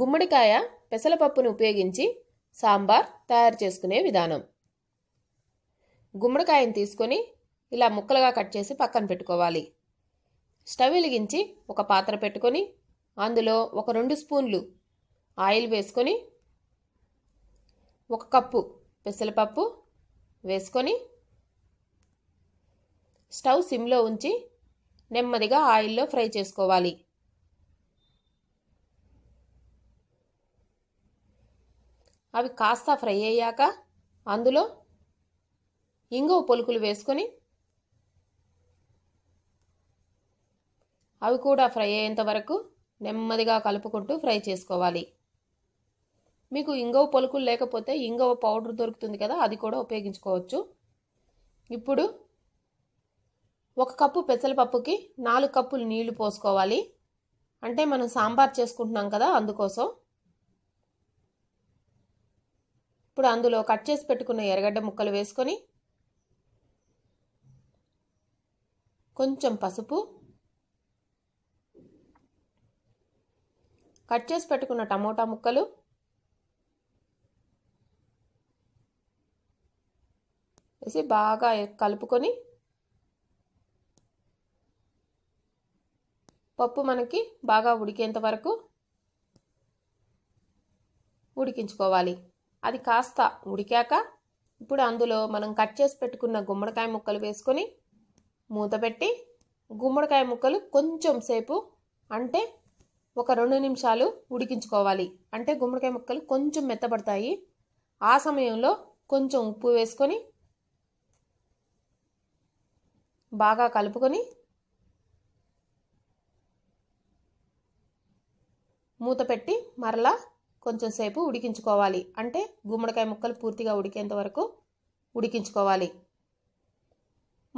గుమ్మడికాయ పెసలపప్పును ఉపయోగించి సాంబార్ తయారు చేసుకునే విధానం గుమ్మడికాయను తీసుకొని ఇలా ముక్కలుగా కట్ చేసి పక్కన పెట్టుకోవాలి స్టవ్ వెలిగించి ఒక పాత్ర పెట్టుకొని అందులో ఒక రెండు స్పూన్లు ఆయిల్ వేసుకొని ఒక కప్పు పెసలపప్పు వేసుకొని స్టవ్ సిమ్లో ఉంచి నెమ్మదిగా ఆయిల్లో ఫ్రై చేసుకోవాలి అవి కాస్త ఫ్రై అయ్యాక అందులో ఇంగువ పొలుకులు వేసుకొని అవి కూడా ఫ్రై అయ్యేంత వరకు నెమ్మదిగా కలుపుకుంటూ ఫ్రై చేసుకోవాలి మీకు ఇంగవ పలుకులు లేకపోతే ఇంగవ పౌడర్ దొరుకుతుంది కదా అది కూడా ఉపయోగించుకోవచ్చు ఇప్పుడు ఒక కప్పు పెసరపప్పుకి నాలుగు కప్పులు నీళ్లు పోసుకోవాలి అంటే మనం సాంబార్ చేసుకుంటున్నాం కదా అందుకోసం ఇప్పుడు అందులో కట్ చేసి పెట్టుకున్న ఎర్రగడ్డ ముక్కలు వేసుకొని కొంచెం పసుపు కట్ చేసి పెట్టుకున్న టమోటా ముక్కలు వేసి బాగా కలుపుకొని పప్పు మనకి బాగా ఉడికేంత వరకు ఉడికించుకోవాలి అది కాస్త ఉడికాక ఇప్పుడు అందులో మనం కట్ చేసి పెట్టుకున్న గుమ్మడికాయ ముక్కలు వేసుకొని మూత పెట్టి గుమ్మడికాయ ముక్కలు కొంచెం సేపు అంటే ఒక రెండు నిమిషాలు ఉడికించుకోవాలి అంటే గుమ్మడికాయ ముక్కలు కొంచెం మెత్తబడతాయి ఆ సమయంలో కొంచెం ఉప్పు వేసుకొని బాగా కలుపుకొని మూత పెట్టి మరలా కొంచెంసేపు ఉడికించుకోవాలి అంటే గుమ్మడికాయ ముక్కలు పూర్తిగా ఉడికేంత వరకు ఉడికించుకోవాలి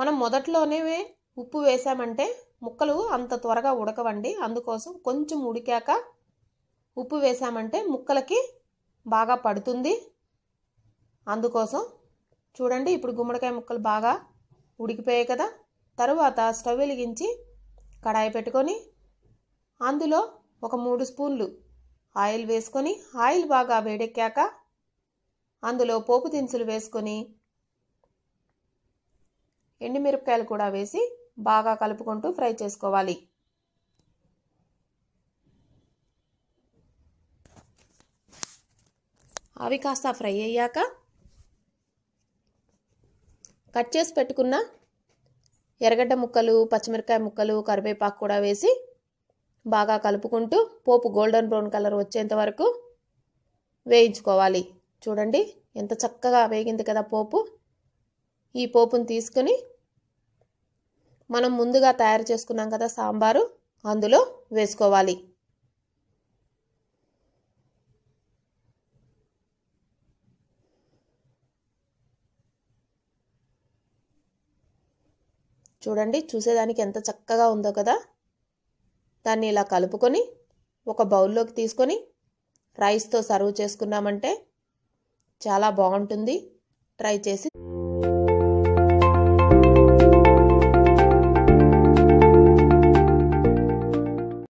మనం మొదట్లోనే ఉప్పు వేసామంటే ముక్కలు అంత త్వరగా ఉడకవండి అందుకోసం కొంచెం ఉడికాక ఉప్పు వేసామంటే ముక్కలకి బాగా పడుతుంది అందుకోసం చూడండి ఇప్పుడు గుమ్మడికాయ ముక్కలు బాగా ఉడికిపోయాయి కదా తరువాత స్టవ్ వెలిగించి కడాయి పెట్టుకొని అందులో ఒక మూడు స్పూన్లు ఆయిల్ వేసుకొని ఆయిల్ బాగా వేడెక్కాక అందులో పోపు దినుసులు వేసుకొని ఎండుమిరపకాయలు కూడా వేసి బాగా కలుపుకుంటూ ఫ్రై చేసుకోవాలి అవి కాస్త ఫ్రై అయ్యాక కట్ చేసి పెట్టుకున్న ఎర్రగడ్డ ముక్కలు పచ్చిమిరకాయ ముక్కలు కరివేపాకు కూడా వేసి బాగా కలుపుకుంటూ పోపు గోల్డెన్ బ్రౌన్ కలర్ వచ్చేంత వరకు వేయించుకోవాలి చూడండి ఎంత చక్కగా వేగింది కదా పోపు ఈ పోపును తీసుకుని మనం ముందుగా తయారు చేసుకున్నాం కదా సాంబారు అందులో వేసుకోవాలి చూడండి చూసేదానికి ఎంత చక్కగా ఉందో కదా దాన్ని ఇలా కలుపుకొని ఒక బౌల్లోకి తీసుకొని రైస్తో సర్వ్ చేసుకున్నామంటే చాలా బాగుంటుంది ట్రై చేసి